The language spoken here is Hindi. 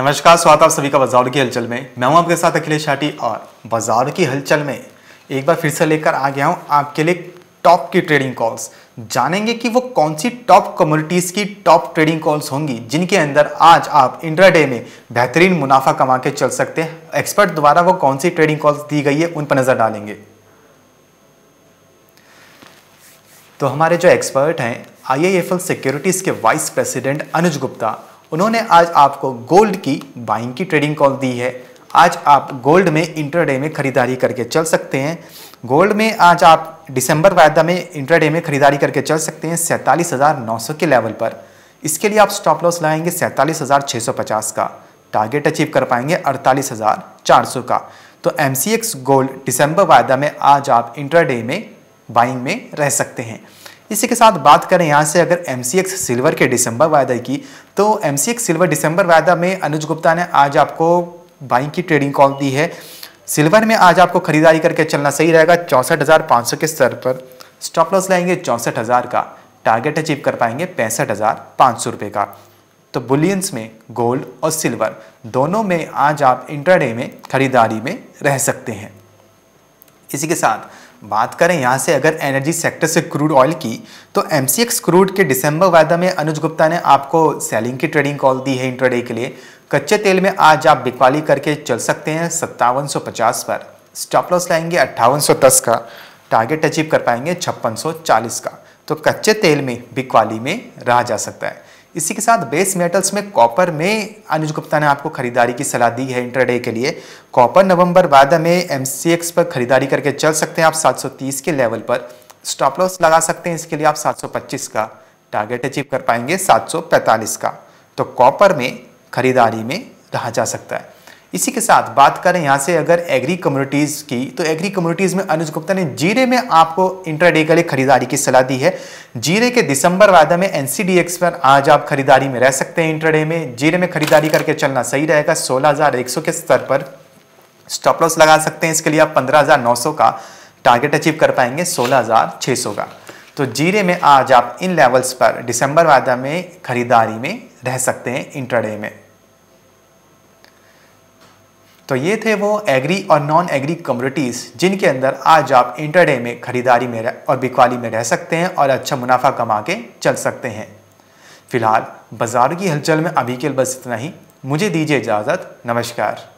नमस्कार स्वागत आप सभी का बाजार की हलचल में मैं हूं आपके साथ अखिलेश शाटी और बाजार की हलचल में एक बार फिर से लेकर आ गया हूं आपके लिए टॉप की ट्रेडिंग कॉल्स जानेंगे कि वो कौन सी टॉप कम्युनिटीज़ की टॉप ट्रेडिंग कॉल्स होंगी जिनके अंदर आज आप इंट्राडे में बेहतरीन मुनाफा कमा के चल सकते हैं एक्सपर्ट द्वारा वो कौन सी ट्रेडिंग कॉल्स दी गई है उन पर नज़र डालेंगे तो हमारे जो एक्सपर्ट हैं आई सिक्योरिटीज़ के वाइस प्रेसिडेंट अनुज गुप्ता उन्होंने आज आपको गोल्ड की बाइंग की ट्रेडिंग कॉल दी है आज आप गोल्ड में इंटरडे में खरीदारी करके चल सकते हैं गोल्ड में आज आप दिसंबर वायदा में इंटरडे में खरीदारी करके चल सकते हैं सैंतालीस हज़ार नौ सौ के लेवल पर इसके लिए आप स्टॉप लॉस लगाएंगे सैंतालीस हज़ार छः सौ पचास का टारगेट अचीव कर पाएंगे अड़तालीस हज़ार चार सौ का तो एम सी एक्स गोल्ड दिसंबर वायदा में आज आप इंटरडे में बाइंग में रह सकते हैं इसी के साथ बात करें यहाँ से अगर एम सिल्वर के दिसंबर वायदा की तो एम सिल्वर दिसंबर वायदा में अनुज गुप्ता ने आज आपको बाइंग की ट्रेडिंग कॉल दी है सिल्वर में आज आपको खरीदारी करके चलना सही रहेगा चौंसठ हज़ार पाँच सौ के स्तर पर स्टॉप लॉस लाएंगे चौंसठ हज़ार का टारगेट अचीव कर पाएंगे पैंसठ हज़ार पाँच सौ रुपये का तो बुलियंस में गोल्ड और सिल्वर दोनों में आज आप इंटरडे में खरीदारी में रह सकते हैं इसी के साथ बात करें यहाँ से अगर एनर्जी सेक्टर से क्रूड ऑयल की तो एम क्रूड के दिसंबर वायदा में अनुज गुप्ता ने आपको सेलिंग की ट्रेडिंग कॉल दी है इंटरडे के लिए कच्चे तेल में आज आप बिकवाली करके चल सकते हैं सत्तावन पर स्टॉप लॉस लाएंगे अट्ठावन का टारगेट अचीव कर पाएंगे छप्पन का तो कच्चे तेल में बिकवाली में रहा जा सकता है इसी के साथ बेस मेटल्स में कॉपर में अनुज गुप्ता ने आपको खरीदारी की सलाह दी है इंटरडे के लिए कॉपर नवंबर बाद में एम पर खरीदारी करके चल सकते हैं आप 730 के लेवल पर स्टॉप लॉस लगा सकते हैं इसके लिए आप 725 का टारगेट अचीव कर पाएंगे 745 का तो कॉपर में खरीदारी में रहा जा सकता है इसी के साथ बात करें यहाँ से अगर एग्री कम्युनिटीज़ की तो एग्री कम्युनिटीज़ में अनुज गुप्ता ने जीरे में आपको इंट्राडे के लिए खरीदारी की सलाह दी है जीरे के दिसंबर वायदा में एन पर आज आप खरीदारी में रह सकते हैं इंट्राडे में जीरे में खरीदारी करके चलना सही रहेगा सोलह के स्तर पर स्टॉप लॉस लगा सकते हैं इसके लिए आप पंद्रह का टारगेट अचीव कर पाएंगे सोलह का तो जीरे में आज आप इन लेवल्स पर दिसंबर वायदा में खरीदारी में रह सकते हैं इंटरडे में तो ये थे वो एग्री और नॉन एग्री कम्युनिटीज़ जिनके अंदर आज आप इंटरडे में खरीदारी में और बिकवाली में रह सकते हैं और अच्छा मुनाफा कमा के चल सकते हैं फिलहाल बाजार की हलचल में अभी के बस इतना ही मुझे दीजिए इजाज़त नमस्कार